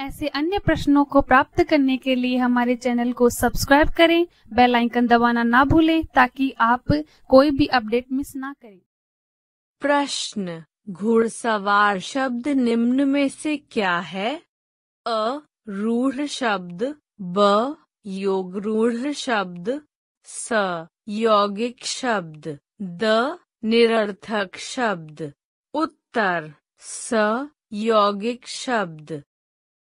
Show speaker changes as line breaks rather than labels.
ऐसे अन्य प्रश्नों को प्राप्त करने के लिए हमारे चैनल को सब्सक्राइब करें बेल आइकन दबाना ना भूलें ताकि आप कोई भी अपडेट मिस ना करें
प्रश्न घुड़सवार शब्द निम्न में से क्या है अ रूढ़ शब्द ब योग रूढ़ शब्द स यौगिक शब्द द निरर्थक शब्द उत्तर स यौगिक शब्द